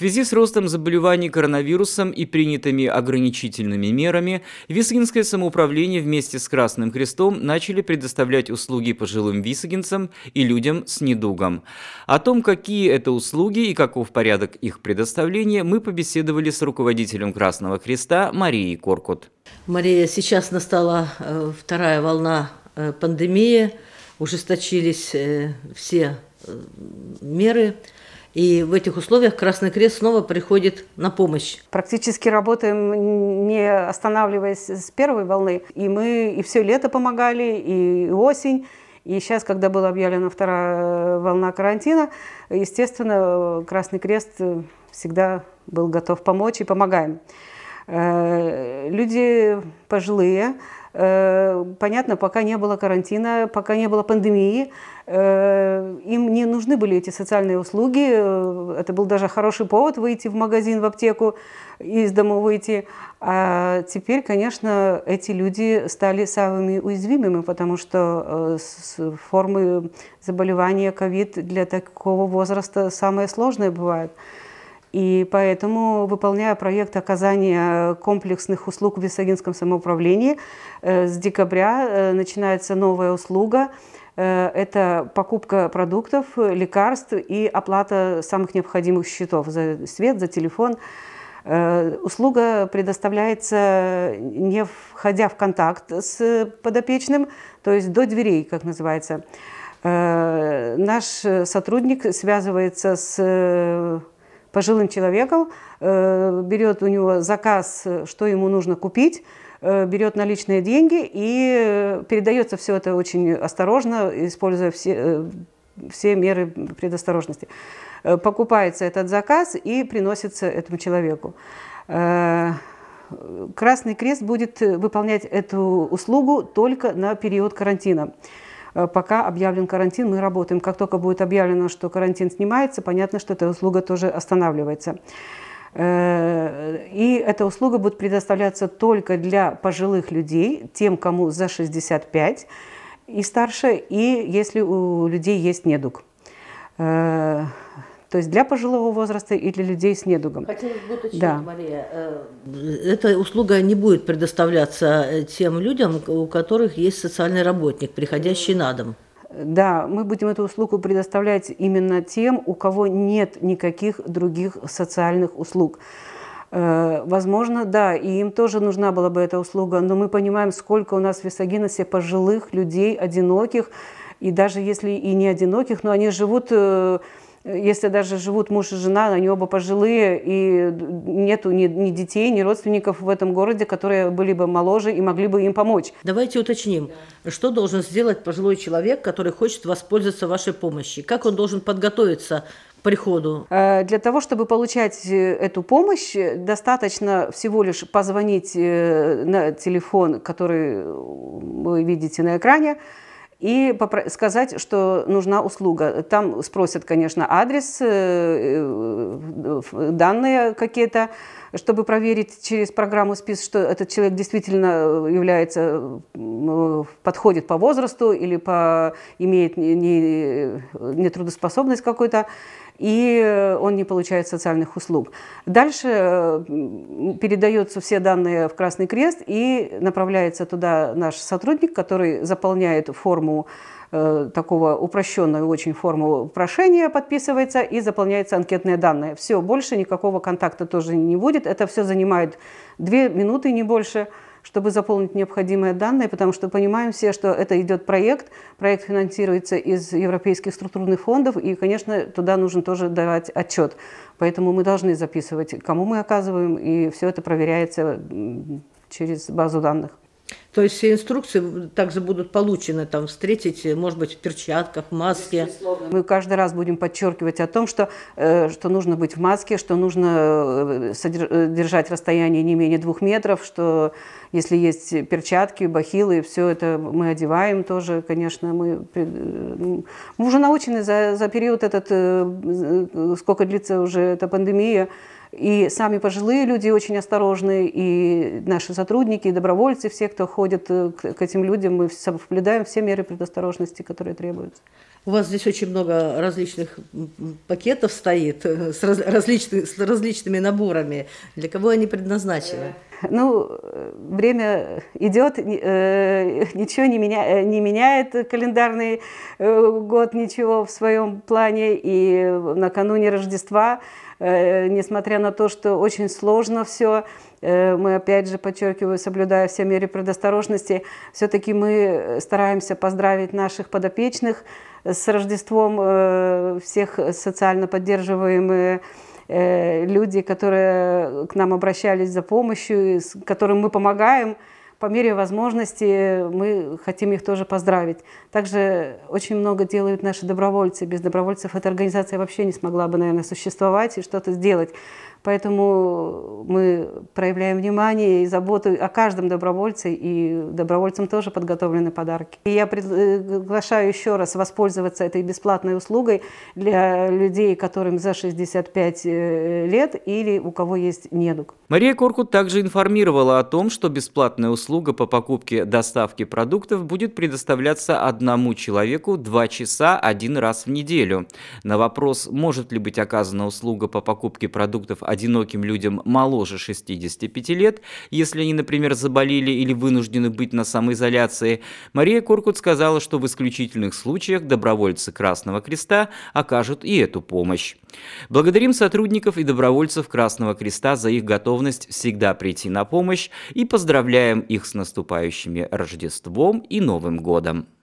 связи с ростом заболеваний коронавирусом и принятыми ограничительными мерами, Висгинское самоуправление вместе с Красным Крестом начали предоставлять услуги пожилым висгинцам и людям с недугом. О том, какие это услуги и каков порядок их предоставления, мы побеседовали с руководителем Красного Креста Марией Коркут. Мария, сейчас настала э, вторая волна э, пандемии, ужесточились э, все меры и в этих условиях Красный Крест снова приходит на помощь. Практически работаем, не останавливаясь с первой волны. И мы и все лето помогали, и осень. И сейчас, когда была объявлена вторая э, волна карантина, естественно, Красный Крест э, всегда был готов помочь и помогаем. Э, люди пожилые, Э, понятно, пока не было карантина, пока не было пандемии, э, им не нужны были эти социальные услуги. Э, это был даже хороший повод выйти в магазин, в аптеку, из дома выйти. А теперь, конечно, эти люди стали самыми уязвимыми, потому что формы заболевания COVID для такого возраста самое сложное бывает. И поэтому, выполняя проект оказания э, комплексных услуг в Висагинском самоуправлении, э, с декабря э, начинается новая услуга. Это покупка продуктов, лекарств и оплата самых необходимых счетов за свет, за телефон. Услуга предоставляется, не входя в контакт с подопечным, то есть до дверей, как называется. Наш сотрудник связывается с пожилым человеком, э, берет у него заказ, что ему нужно купить, э, берет наличные деньги и э, передается все это очень осторожно, используя все, все меры предосторожности. Покупается этот заказ и приносится этому человеку. Красный Крест будет выполнять эту услугу только на период карантина. Э, пока объявлен карантин, мы работаем. Как только будет объявлено, что карантин снимается, понятно, что эта услуга тоже останавливается. Э, и эта услуга будет предоставляться только для пожилых людей, тем, кому за 65 и старше, и если у людей есть недуг. Э, то есть для пожилого возраста и для людей с недугом. Хотелось бы уточнить, да. Мария, э, эта услуга не будет предоставляться тем людям, у которых есть социальный работник, приходящий на дом. Да, мы будем эту услугу предоставлять именно тем, у кого нет никаких других социальных услуг. Э, возможно, да, и им тоже нужна была бы эта услуга, но мы понимаем, сколько у нас в Висагиносе пожилых людей, одиноких, и даже если и не одиноких, но они живут э, если даже живут муж и жена, они оба пожилые, и нету ни, ни детей, ни родственников в этом городе, которые были бы моложе и могли бы им помочь. Давайте уточним, да. что должен сделать пожилой человек, который хочет воспользоваться вашей помощью? Как он должен подготовиться к приходу? Э, для того, чтобы получать э, эту помощь, достаточно всего лишь позвонить э, на телефон, который вы видите на экране, и сказать, что нужна услуга. Там спросят, конечно, адрес, э, э, данные какие-то, чтобы проверить через программу СПИС, что этот человек действительно э, является, э, подходит по возрасту или по, имеет нетрудоспособность не, не э, какую-то, и он не получает социальных услуг. Дальше передаются все данные в Красный Крест и направляется туда наш сотрудник, который заполняет форму такого упрощенную очень форму прошения подписывается и заполняется анкетные данные. Все, больше никакого контакта тоже не будет происходит. Это все занимает две минуты, не больше чтобы заполнить необходимые данные, потому что понимаем все, что это идет проект, проект финансируется из европейских структурных фондов, и, конечно, туда нужно тоже давать отчет. Поэтому мы должны записывать, кому мы оказываем, и все это проверяется через базу данных. То есть все инструкции также будут получены, там, встретить, может быть, в перчатках, в маске. Мы каждый раз будем подчеркивать о том, что, э, что нужно быть в маске, что нужно э, э, держать расстояние не менее двух метров, что если есть перчатки, бахилы, все это мы одеваем тоже, конечно. Мы, мы уже научены за, за период этот, сколько длится уже эта пандемия, и сами пожилые люди очень осторожны, и наши сотрудники, и добровольцы, все, кто ходит э, к этим людям, мы соблюдаем все меры предосторожности, которые требуются. У вас здесь очень много различных пакетов стоит э, с, раз, различных, с различными наборами. Для кого они предназначены? Э, ну, время идет, э, ничего не, меня, э, не меняет календарный э, год, ничего в своем плане. И накануне Рождества, несмотря на то, что очень сложно все, мы, опять же, подчеркиваю, соблюдая все меры предосторожности, все-таки мы стараемся поздравить наших подопечных с Рождеством всех социально поддерживаемых Э, люди, которые к нам обращались за помощью, с которым мы помогаем, по мере возможности мы хотим их тоже поздравить. Также очень много делают наши добровольцы. Без добровольцев эта организация вообще не смогла бы, наверное, существовать и что-то сделать. Поэтому мы проявляем внимание и заботу о каждом добровольце, и добровольцам тоже подготовлены подарки. И я приглашаю еще раз воспользоваться этой бесплатной услугой для людей, которым за 65 э, лет или у кого есть недуг. Мария Коркут также информировала о том, что бесплатная услуга по покупке доставки продуктов будет предоставляться одному человеку 2 часа один раз в неделю. На вопрос, может ли быть оказана услуга по покупке продуктов одиноким людям моложе 65 лет, если они, например, заболели или вынуждены быть на самоизоляции, Мария Куркут сказала, что в исключительных случаях добровольцы Красного Креста окажут и эту помощь. Благодарим сотрудников и добровольцев Красного Креста за их готовность всегда прийти на помощь и поздравляем их с наступающими Рождеством и Новым годом.